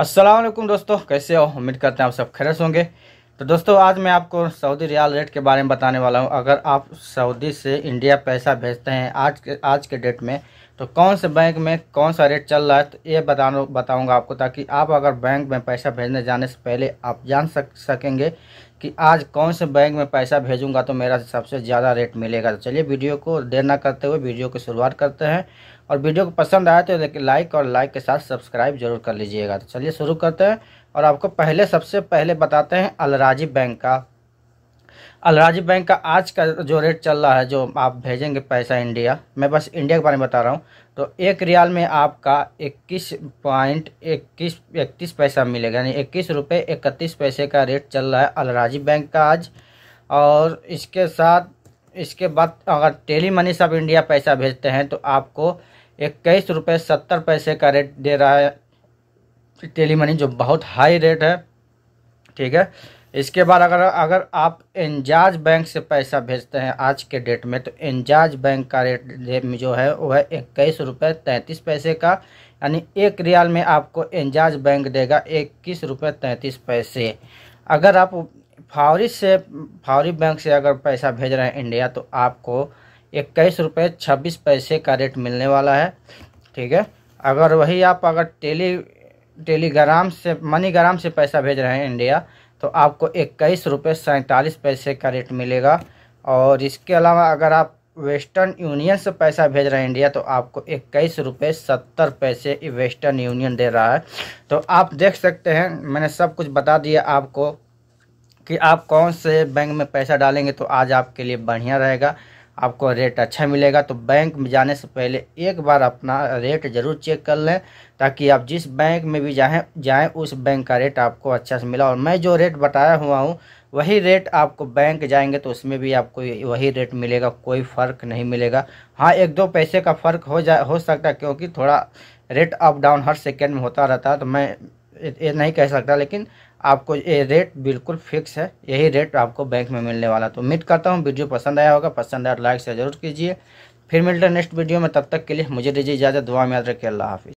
असलम दोस्तों कैसे हो उम्मीद करते हैं आप सब खैर होंगे तो दोस्तों आज मैं आपको सऊदी रियाल रेट के बारे में बताने वाला हूं अगर आप सऊदी से इंडिया पैसा भेजते हैं आज के आज के डेट में तो कौन से बैंक में कौन सा रेट चल रहा है तो ये बता बताऊँगा आपको ताकि आप अगर बैंक में पैसा भेजने जाने से पहले आप जान सक सकेंगे कि आज कौन से बैंक में पैसा भेजूंगा तो मेरा सबसे ज़्यादा रेट मिलेगा तो चलिए वीडियो को देर ना करते हुए वीडियो की शुरुआत करते हैं और वीडियो को पसंद आया तो लाइक और लाइक के साथ सब्सक्राइब जरूर कर लीजिएगा तो चलिए शुरू करते हैं और आपको पहले सबसे पहले बताते हैं अलराजी बैंक का अलराजी बैंक का आज का जो रेट चल रहा है जो आप भेजेंगे पैसा इंडिया मैं बस इंडिया के बारे में बता रहा हूँ तो एक रियाल में आपका इक्कीस पॉइंट इक्कीस इकतीस पैसा मिलेगा यानी इक्कीस रुपये इकतीस पैसे का रेट चल रहा है अलराजी बैंक का आज और इसके साथ इसके बाद अगर टेली मनी से आप इंडिया पैसा भेजते हैं तो आपको इक्कीस रुपये सत्तर पैसे का रेट दे रहा है टेली मनी जो बहुत हाई रेट है ठीक है इसके बाद अगर अगर आप इंजाज बैंक से पैसा भेजते हैं आज के डेट में तो इंजाज बैंक का रेट जो है वो है इक्कीस रुपये तैंतीस पैसे का यानी एक रियाल में आपको एंजाज बैंक देगा इक्कीस रुपये तैंतीस पैसे अगर आप फावरी से फावरी बैंक से अगर पैसा भेज रहे हैं इंडिया तो आपको इक्कीस रुपये छब्बीस पैसे का रेट मिलने वाला है ठीक है अगर वही आप अगर टेली टेलीग्राम से मनीग्राम से पैसा भेज रहे हैं इंडिया तो आपको इक्कीस रुपये सैंतालीस पैसे का रेट मिलेगा और इसके अलावा अगर आप वेस्टर्न यूनियन से पैसा भेज रहे हैं इंडिया तो आपको इक्कीस रुपये सत्तर पैसे वेस्टर्न यूनियन दे रहा है तो आप देख सकते हैं मैंने सब कुछ बता दिया आपको कि आप कौन से बैंक में पैसा डालेंगे तो आज आपके लिए बढ़िया रहेगा आपको रेट अच्छा मिलेगा तो बैंक में जाने से पहले एक बार अपना रेट ज़रूर चेक कर लें ताकि आप जिस बैंक में भी जाएं जाएँ उस बैंक का रेट आपको अच्छा से मिला और मैं जो रेट बताया हुआ हूँ वही रेट आपको बैंक जाएंगे तो उसमें भी आपको वही रेट मिलेगा कोई फ़र्क नहीं मिलेगा हाँ एक दो पैसे का फ़र्क हो जा हो सकता है क्योंकि थोड़ा रेट अप डाउन हर सेकेंड में होता रहता है तो मैं ये नहीं कह सकता लेकिन आपको ये रेट बिल्कुल फिक्स है यही रेट आपको बैंक में मिलने वाला तो उम्मीद करता हूँ वीडियो पसंद आया होगा पसंद आया लाइक तो से जरूर कीजिए फिर मिलते हैं नेक्स्ट वीडियो में तब तक के लिए मुझे दीजिए इजाज़त दुआ में याद रखिए अल्लाह हाफिज़